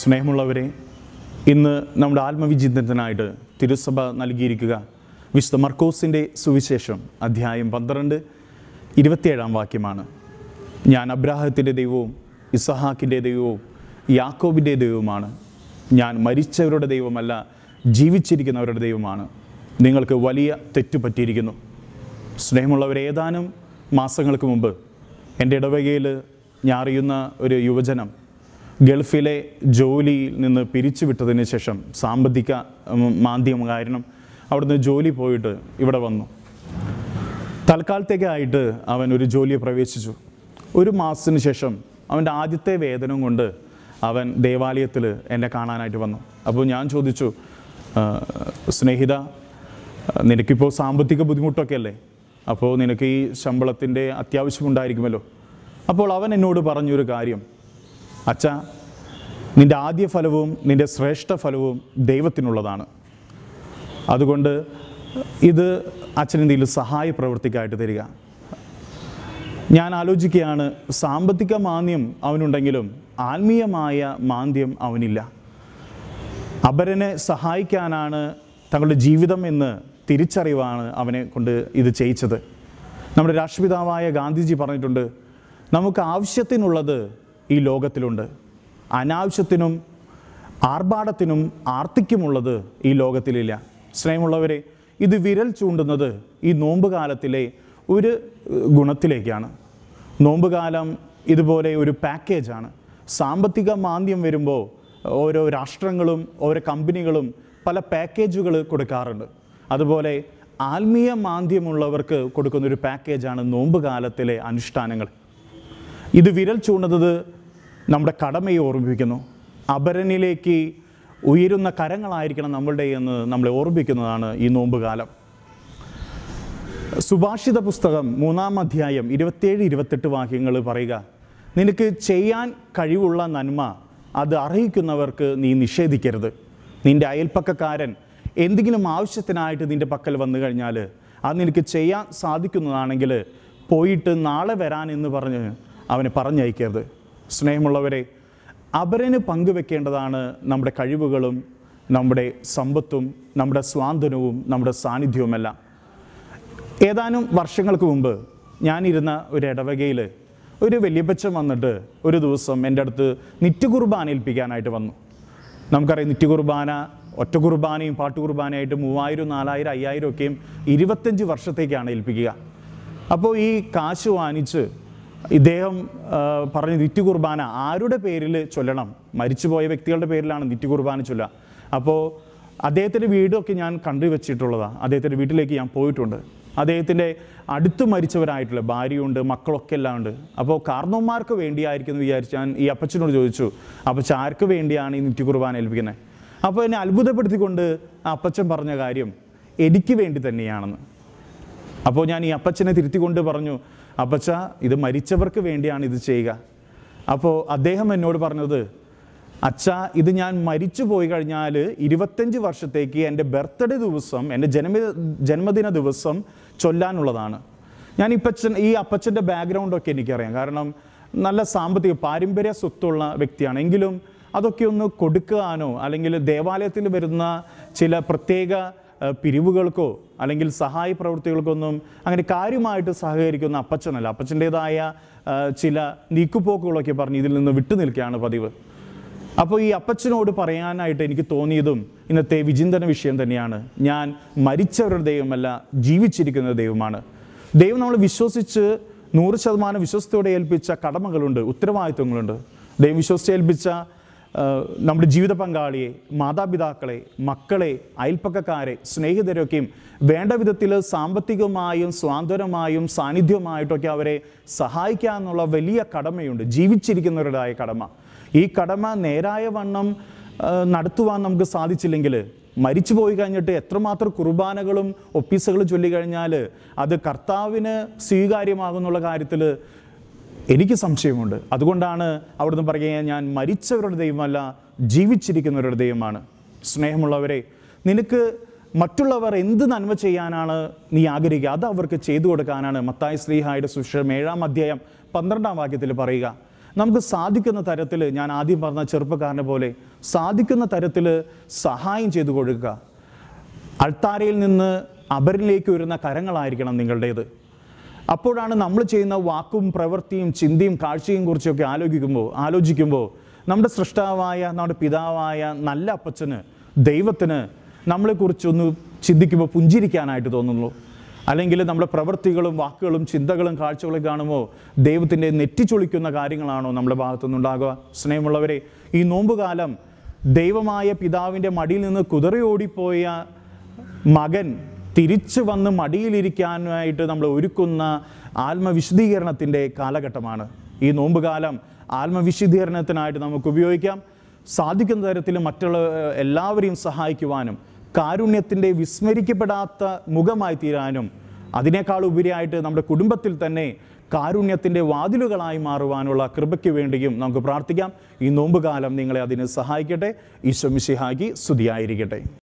സ്നേഹമുള്ളവരെ ഇന്ന് നമ്മുടെ ആത്മവിചിന്തനായിട്ട് തിരുസഭ നൽകിയിരിക്കുക വിശുദ്ധ മർക്കോസിൻ്റെ സുവിശേഷം അധ്യായം പന്ത്രണ്ട് ഇരുപത്തിയേഴാം വാക്യമാണ് ഞാൻ അബ്രാഹത്തിൻ്റെ ദൈവവും ഇസഹാക്കിൻ്റെ ദൈവവും യാക്കോബിൻ്റെ ദൈവവുമാണ് ഞാൻ മരിച്ചവരുടെ ദൈവമല്ല ജീവിച്ചിരിക്കുന്നവരുടെ ദൈവമാണ് നിങ്ങൾക്ക് വലിയ തെറ്റു പറ്റിയിരിക്കുന്നു സ്നേഹമുള്ളവർ ഏതാനും മാസങ്ങൾക്ക് മുമ്പ് എൻ്റെ ഇടവകയിൽ ഞാൻ അറിയുന്ന ഒരു യുവജനം ഗൾഫിലെ ജോലിയിൽ നിന്ന് പിരിച്ചുവിട്ടതിന് ശേഷം സാമ്പത്തിക മാന്ദ്യം കാരണം അവിടുന്ന് ജോലി പോയിട്ട് ഇവിടെ വന്നു തൽക്കാലത്തേക്കായിട്ട് അവൻ ഒരു ജോലിയെ പ്രവേശിച്ചു ഒരു മാസത്തിന് ശേഷം അവൻ്റെ ആദ്യത്തെ വേതനം കൊണ്ട് അവൻ ദേവാലയത്തിൽ എന്നെ കാണാനായിട്ട് വന്നു അപ്പോൾ ഞാൻ ചോദിച്ചു സ്നേഹിത നിനക്കിപ്പോൾ സാമ്പത്തിക ബുദ്ധിമുട്ടൊക്കെ അല്ലേ അപ്പോൾ നിനക്ക് ഈ ശമ്പളത്തിൻ്റെ അത്യാവശ്യമുണ്ടായിരിക്കുമല്ലോ അപ്പോൾ അവൻ എന്നോട് പറഞ്ഞൊരു കാര്യം അച്ഛ നിൻ്റെ ആദ്യ ഫലവും നിൻ്റെ ശ്രേഷ്ഠ ഫലവും ദൈവത്തിനുള്ളതാണ് അതുകൊണ്ട് ഇത് അച്ഛനെന്തെങ്കിലും സഹായ പ്രവൃത്തിക്കായിട്ട് തരിക ഞാൻ ആലോചിക്കുകയാണ് സാമ്പത്തിക മാന്ദ്യം അവനുണ്ടെങ്കിലും ആത്മീയമായ മാന്ദ്യം അവനില്ല അപരനെ സഹായിക്കാനാണ് തങ്ങളുടെ ജീവിതം എന്ന് തിരിച്ചറിവാണ് അവനെ കൊണ്ട് ഇത് ചെയ്യിച്ചത് നമ്മുടെ രാഷ്ട്രപിതാവായ ഗാന്ധിജി പറഞ്ഞിട്ടുണ്ട് നമുക്ക് ആവശ്യത്തിനുള്ളത് ഈ ലോകത്തിലുണ്ട് അനാവശ്യത്തിനും ആർഭാടത്തിനും ആർത്തിക്കുമുള്ളത് ഈ ലോകത്തിലില്ല സ്നേഹമുള്ളവരെ ഇത് വിരൽ ചൂണ്ടുന്നത് ഈ നോമ്പുകാലത്തിലെ ഒരു ഗുണത്തിലേക്കാണ് നോമ്പുകാലം ഇതുപോലെ ഒരു പാക്കേജാണ് സാമ്പത്തിക മാന്ദ്യം വരുമ്പോൾ ഓരോ രാഷ്ട്രങ്ങളും ഓരോ കമ്പനികളും പല പാക്കേജുകൾ കൊടുക്കാറുണ്ട് അതുപോലെ ആത്മീയ മാന്ദ്യമുള്ളവർക്ക് കൊടുക്കുന്നൊരു പാക്കേജാണ് നോമ്പ് കാലത്തിലെ അനുഷ്ഠാനങ്ങൾ ഇത് വിരൽ ചൂണ്ടുന്നത് നമ്മുടെ കടമയെ ഓർമ്മിപ്പിക്കുന്നു അപരനിലേക്ക് ഉയരുന്ന കരങ്ങളായിരിക്കണം നമ്മളുടെ എന്ന് നമ്മളെ ഓർമ്മിക്കുന്നതാണ് ഈ നോമ്പ് കാലം സുഭാഷിത പുസ്തകം മൂന്നാം അധ്യായം ഇരുപത്തേഴ് ഇരുപത്തെട്ട് വാക്യങ്ങൾ പറയുക നിനക്ക് ചെയ്യാൻ കഴിവുള്ള നന്മ അത് അർഹിക്കുന്നവർക്ക് നീ നിഷേധിക്കരുത് നിൻ്റെ അയൽപ്പക്കക്കാരൻ എന്തെങ്കിലും ആവശ്യത്തിനായിട്ട് നിൻ്റെ പക്കൽ വന്നു കഴിഞ്ഞാൽ അത് നിനക്ക് ചെയ്യാൻ സാധിക്കുന്നതാണെങ്കിൽ പോയിട്ട് നാളെ വരാൻ എന്ന് പറഞ്ഞ് അവനെ പറഞ്ഞയക്കരുത് സ്നേഹമുള്ളവരെ അവരന് പങ്കുവെക്കേണ്ടതാണ് നമ്മുടെ കഴിവുകളും നമ്മുടെ സമ്പത്തും നമ്മുടെ സ്വാതന്ത്ര്യവും നമ്മുടെ സാന്നിധ്യവുമെല്ലാം ഏതാനും വർഷങ്ങൾക്ക് മുമ്പ് ഞാനിരുന്ന ഒരു ഇടവകയിൽ ഒരു വലിയപ്പച്ചൻ വന്നിട്ട് ഒരു ദിവസം എൻ്റെ അടുത്ത് നിത്യകുർബാന ഏൽപ്പിക്കാനായിട്ട് വന്നു നമുക്കറിയാം നിത്യകുർബാന ഒറ്റ കുർബാനയും കുർബാനയായിട്ട് മൂവായിരം നാലായിരം അയ്യായിരം ഒക്കെയും ഇരുപത്തഞ്ച് വർഷത്തേക്കാണ് ഏൽപ്പിക്കുക അപ്പോൾ ഈ കാശ് വാങ്ങിച്ച് ഇദ്ദേഹം പറഞ്ഞു നിത്യ കുർബാന ആരുടെ പേരിൽ ചൊല്ലണം മരിച്ചുപോയ വ്യക്തികളുടെ പേരിലാണ് നിത്യ കുർബാന ചൊല്ലുക അപ്പോൾ അദ്ദേഹത്തിൻ്റെ വീടൊക്കെ ഞാൻ കണ്ടുവച്ചിട്ടുള്ളതാണ് അദ്ദേഹത്തിൻ്റെ വീട്ടിലേക്ക് ഞാൻ പോയിട്ടുണ്ട് അദ്ദേഹത്തിൻ്റെ അടുത്ത് മരിച്ചവരായിട്ടുള്ള ഭാര്യയുണ്ട് മക്കളൊക്കെ എല്ലാം ഉണ്ട് അപ്പോൾ കാർന്നോന്മാർക്ക് വേണ്ടിയായിരിക്കും എന്ന് വിചാരിച്ച് ഞാൻ ഈ അപ്പച്ചനോട് ചോദിച്ചു അപ്പച്ച ആർക്ക് വേണ്ടിയാണ് ഈ നിത്യ കുർബാന ഏൽപ്പിക്കുന്നത് അപ്പോൾ എന്നെ അത്ഭുതപ്പെടുത്തിക്കൊണ്ട് ആ അപ്പച്ചൻ പറഞ്ഞ കാര്യം എനിക്ക് വേണ്ടി തന്നെയാണെന്ന് അപ്പോൾ ഞാൻ ഈ അപ്പച്ചനെ തിരുത്തിക്കൊണ്ട് പറഞ്ഞു അപ്പച്ച ഇത് മരിച്ചവർക്ക് വേണ്ടിയാണ് ഇത് ചെയ്യുക അപ്പോൾ അദ്ദേഹം എന്നോട് പറഞ്ഞത് അച്ഛ ഇത് ഞാൻ മരിച്ചു പോയി കഴിഞ്ഞാൽ ഇരുപത്തഞ്ച് വർഷത്തേക്ക് എൻ്റെ ബർത്ത്ഡേ ദിവസം എൻ്റെ ജന്മ ജന്മദിന ദിവസം ചൊല്ലാനുള്ളതാണ് ഞാൻ ഇപ്പച്ചൻ ഈ അപ്പച്ചൻ്റെ ബാക്ക്ഗ്രൗണ്ടൊക്കെ എനിക്കറിയാം കാരണം നല്ല സാമ്പത്തിക പാരമ്പര്യ സ്വത്തുള്ള വ്യക്തിയാണ് എങ്കിലും അതൊക്കെ ഒന്ന് കൊടുക്കാനോ അല്ലെങ്കിൽ ദേവാലയത്തിൽ വരുന്ന ചില പ്രത്യേക പിരിവുകൾക്കോ അല്ലെങ്കിൽ സഹായ പ്രവൃത്തികൾക്കോ ഒന്നും അങ്ങനെ കാര്യമായിട്ട് സഹകരിക്കുന്ന അപ്പച്ചനല്ല അപ്പച്ചൻ്റെതായ ചില നീക്കുപോക്കുകളൊക്കെ പറഞ്ഞ് ഇതിൽ നിന്ന് വിട്ടു നിൽക്കുകയാണ് പതിവ് അപ്പോൾ ഈ അപ്പച്ചനോട് പറയാനായിട്ട് എനിക്ക് തോന്നിയതും ഇന്നത്തെ വിചിന്തന വിഷയം തന്നെയാണ് ഞാൻ മരിച്ചവരുടെ ദൈവമല്ല ജീവിച്ചിരിക്കുന്ന ദൈവമാണ് ദൈവം നമ്മൾ വിശ്വസിച്ച് നൂറ് ശതമാനം വിശ്വസ്തയോടെ ഏൽപ്പിച്ച കടമകളുണ്ട് ഉത്തരവാദിത്വങ്ങളുണ്ട് ദൈവം വിശ്വസിച്ച് ഏൽപ്പിച്ച നമ്മുടെ ജീവിത പങ്കാളിയെ മാതാപിതാക്കളെ മക്കളെ അയൽപ്പക്കക്കാരെ സ്നേഹിതരൊക്കെയും വേണ്ട വിധത്തിൽ സാമ്പത്തികമായും സ്വാതന്ത്ര്യമായും സാന്നിധ്യമായിട്ടൊക്കെ അവരെ സഹായിക്കാമെന്നുള്ള വലിയ കടമയുണ്ട് ജീവിച്ചിരിക്കുന്നവരുടേതായ കടമ ഈ കടമ നേരായ വണ്ണം നടത്തുവാൻ നമുക്ക് സാധിച്ചില്ലെങ്കിൽ മരിച്ചു പോയി കഴിഞ്ഞിട്ട് എത്രമാത്രം കുർബാനകളും ഒപ്പീസുകളും ചൊല്ലിക്കഴിഞ്ഞാൽ അത് കർത്താവിന് സ്വീകാര്യമാകുന്നുള്ള കാര്യത്തിൽ എനിക്ക് സംശയമുണ്ട് അതുകൊണ്ടാണ് അവിടുന്ന് പറയുക ഞാൻ മരിച്ചവരുടെ ദൈവമല്ല ജീവിച്ചിരിക്കുന്നവരുടെ ദൈവമാണ് സ്നേഹമുള്ളവരെ നിനക്ക് മറ്റുള്ളവർ എന്ത് നന്മ ചെയ്യാനാണ് നീ ആഗ്രഹിക്കുക അത് അവർക്ക് ചെയ്തു കൊടുക്കാനാണ് മത്തായ ശ്രീഹായുടെ സുഷം ഏഴാം അധ്യായം പന്ത്രണ്ടാം വാക്യത്തിൽ പറയുക നമുക്ക് സാധിക്കുന്ന തരത്തിൽ ഞാൻ ആദ്യം പറഞ്ഞ ചെറുപ്പക്കാരനെ പോലെ സാധിക്കുന്ന തരത്തിൽ സഹായം ചെയ്തു കൊടുക്കുക അൾത്താരയിൽ നിന്ന് അബരിലേക്ക് വരുന്ന കരങ്ങളായിരിക്കണം നിങ്ങളുടേത് അപ്പോഴാണ് നമ്മൾ ചെയ്യുന്ന വാക്കും പ്രവൃത്തിയും ചിന്തയും കാഴ്ചയും കുറിച്ചൊക്കെ ആലോചിക്കുമ്പോൾ ആലോചിക്കുമ്പോൾ നമ്മുടെ സൃഷ്ടാവായ നമ്മുടെ പിതാവായ നല്ല അപ്പച്ചന് ദൈവത്തിന് നമ്മളെക്കുറിച്ചൊന്ന് ചിന്തിക്കുമ്പോൾ പുഞ്ചിരിക്കാനായിട്ട് തോന്നുന്നുള്ളൂ അല്ലെങ്കിൽ നമ്മുടെ പ്രവൃത്തികളും വാക്കുകളും ചിന്തകളും കാഴ്ചകളും കാണുമ്പോൾ ദൈവത്തിൻ്റെ നെറ്റിച്ചൊളിക്കുന്ന കാര്യങ്ങളാണോ നമ്മുടെ ഭാഗത്തുനിന്നുണ്ടാകുക സ്നേഹമുള്ളവരെ ഈ നോമ്പുകാലം ദൈവമായ പിതാവിൻ്റെ മടിയിൽ നിന്ന് കുതിറി ഓടിപ്പോയ മകൻ തിരിച്ചു വന്ന് മടിയിലിരിക്കാനായിട്ട് നമ്മൾ ഒരുക്കുന്ന ആത്മവിശുദ്ധീകരണത്തിൻ്റെ കാലഘട്ടമാണ് ഈ നോമ്പുകാലം ആത്മവിശുദ്ധീകരണത്തിനായിട്ട് നമുക്ക് ഉപയോഗിക്കാം സാധിക്കുന്ന തരത്തിൽ മറ്റുള്ള എല്ലാവരെയും സഹായിക്കുവാനും കാരുണ്യത്തിൻ്റെ വിസ്മരിക്കപ്പെടാത്ത മുഖമായി തീരാനും അതിനേക്കാൾ ഉപരിയായിട്ട് നമ്മുടെ കുടുംബത്തിൽ തന്നെ കാരുണ്യത്തിൻ്റെ വാതിലുകളായി മാറുവാനുള്ള കൃപയ്ക്ക് വേണ്ടിയും നമുക്ക് പ്രാർത്ഥിക്കാം ഈ നോമ്പുകാലം നിങ്ങളെ അതിന് സഹായിക്കട്ടെ ഈശ്വമിഷിഹാക്കി സ്തുതിയായിരിക്കട്ടെ